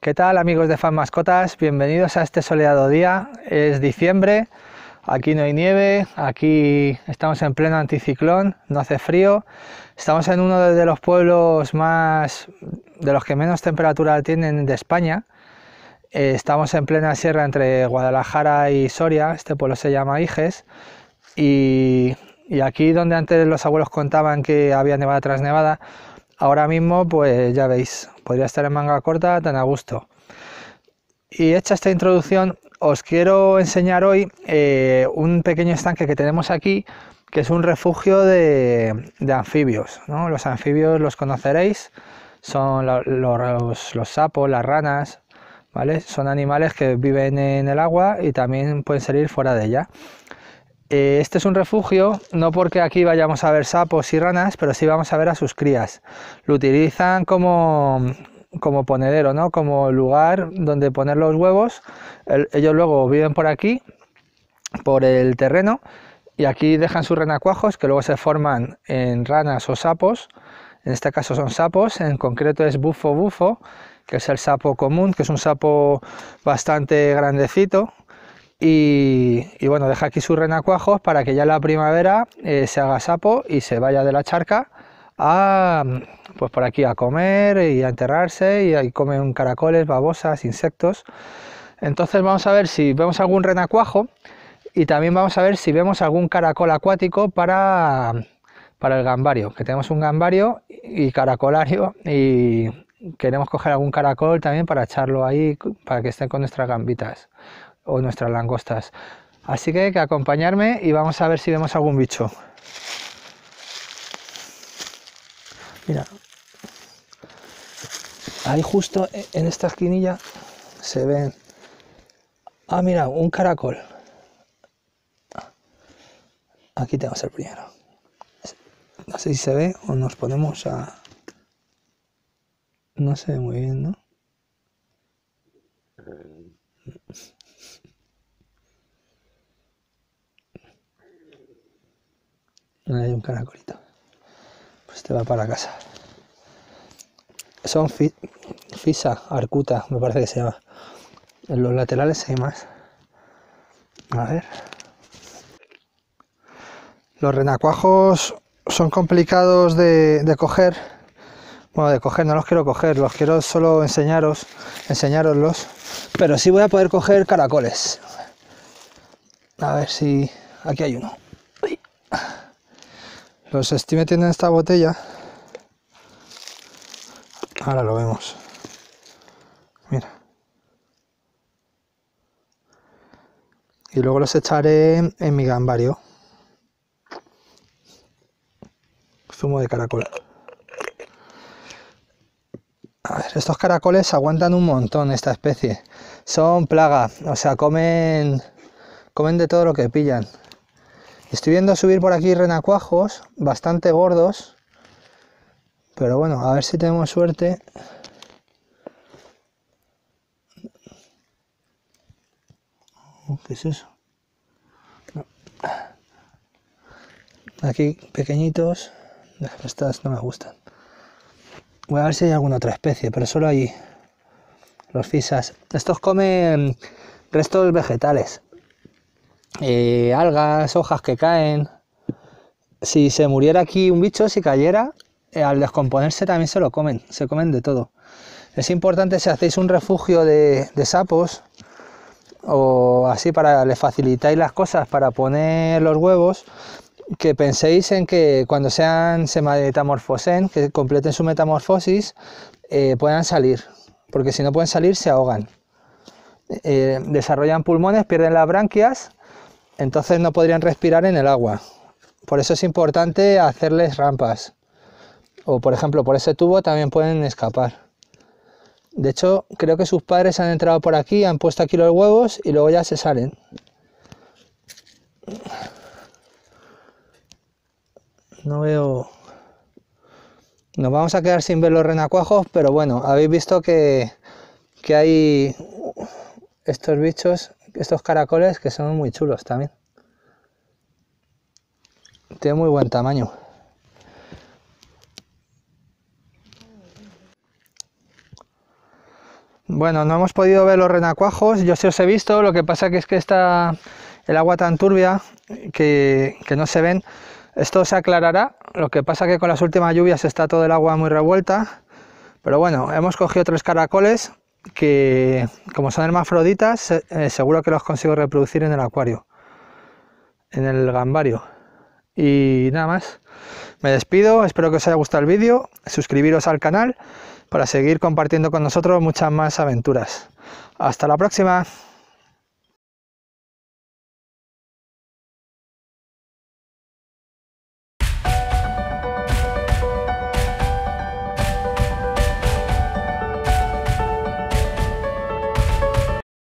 ¿Qué tal amigos de Fan Mascotas? Bienvenidos a este soleado día. Es diciembre, aquí no hay nieve, aquí estamos en pleno anticiclón, no hace frío. Estamos en uno de los pueblos más de los que menos temperatura tienen de España. Eh, estamos en plena sierra entre Guadalajara y Soria, este pueblo se llama Iges. Y, y aquí donde antes los abuelos contaban que había nevada tras nevada, ahora mismo, pues ya veis, podría estar en manga corta tan a gusto. Y hecha esta introducción, os quiero enseñar hoy eh, un pequeño estanque que tenemos aquí, que es un refugio de, anfibios. Los anfibios los conoceréis, son los, sapos, las ranas, ¿vale? Son animales que viven en el agua y también pueden salir fuera de ella. Eh, este es un refugio, no porque aquí vayamos a ver sapos y ranas, pero sí vamos a ver a sus crías. Lo utilizan como, ponedero, ¿no? como lugar donde poner los huevos. ellos luego viven por aquí, por el terreno, y aquí dejan sus renacuajos que luego se forman en ranas o sapos. En este caso son sapos, en concreto es bufo bufo, que es el sapo común, que es un sapo bastante grandecito, y, bueno, deja aquí sus renacuajos para que ya en la primavera eh, se haga sapo y se vaya de la charca a, pues por aquí a comer y a enterrarse y ahí comen caracoles, babosas, insectos. Entonces vamos a ver si vemos algún renacuajo y también vamos a ver si vemos algún caracol acuático para, para el gambario, que tenemos un gambario y caracolario y queremos coger algún caracol también para echarlo ahí para que estén con nuestras gambitas o nuestras langostas. Así que hay que acompañarme y vamos a ver si vemos algún bicho. Mira, ahí justo e, en esta esquinilla se ven. Ah, mira, un caracol. Aquí tenemos el primero. No sé si se ve o nos ponemos a. No se ve muy bien, ¿no? caracolito. Pues te va para casa. Son Fisa, Arcuta, me parece que se llama. En los laterales hay más. A ver. Los renacuajos son complicados de, coger. Bueno, de coger, no los quiero coger, los quiero solo enseñaros, enseñaroslos. Pero si voy a poder coger caracoles. A ver si... Aquí hay uno los pues estoy metiendo en esta botella ahora lo vemos mira y luego los echaré en mi gambario zumo de caracol a ver, estos caracoles aguantan un montón esta especie son plaga o sea comen comen de todo lo que pillan Estoy viendo subir por aquí renacuajos, bastante gordos. Pero bueno, a ver si tenemos suerte. ¿Qué es eso? Aquí pequeñitos. Estas no me gustan. Voy a ver si hay alguna otra especie, pero solo hay los fisas. Estos comen restos vegetales. Eh, algas, hojas que caen. Si se muriera aquí un bicho, si cayera, eh, al descomponerse también se lo comen, se comen de todo. Es importante si hacéis un refugio de, sapos o así para les facilitáis las cosas para poner los huevos, que penséis en que cuando sean se metamorfosen, que completen su metamorfosis, eh, puedan salir, porque si no pueden salir se ahogan. desarrollan pulmones, pierden las branquias entonces no podrían respirar en el agua. Por eso es importante hacerles rampas. O por ejemplo, por ese tubo también pueden escapar. De hecho, creo que sus padres han entrado por aquí, han puesto aquí los huevos y luego ya se salen. No veo... Nos vamos a quedar sin ver los renacuajos, pero bueno, habéis visto que, que hay estos bichos estos caracoles que son muy chulos también. Tiene muy buen tamaño. Bueno, no hemos podido ver los renacuajos, yo sí os he visto, lo que pasa que es que está el agua tan turbia que, que no se ven. Esto se aclarará, lo que pasa que con las últimas lluvias está todo el agua muy revuelta. Pero bueno, hemos cogido tres caracoles, que como son hermafroditas, eh, seguro que los consigo reproducir en el acuario, en el gambario. Y nada más, me despido, espero que os haya gustado el vídeo, suscribiros al canal para seguir compartiendo con nosotros muchas más aventuras. Hasta la próxima.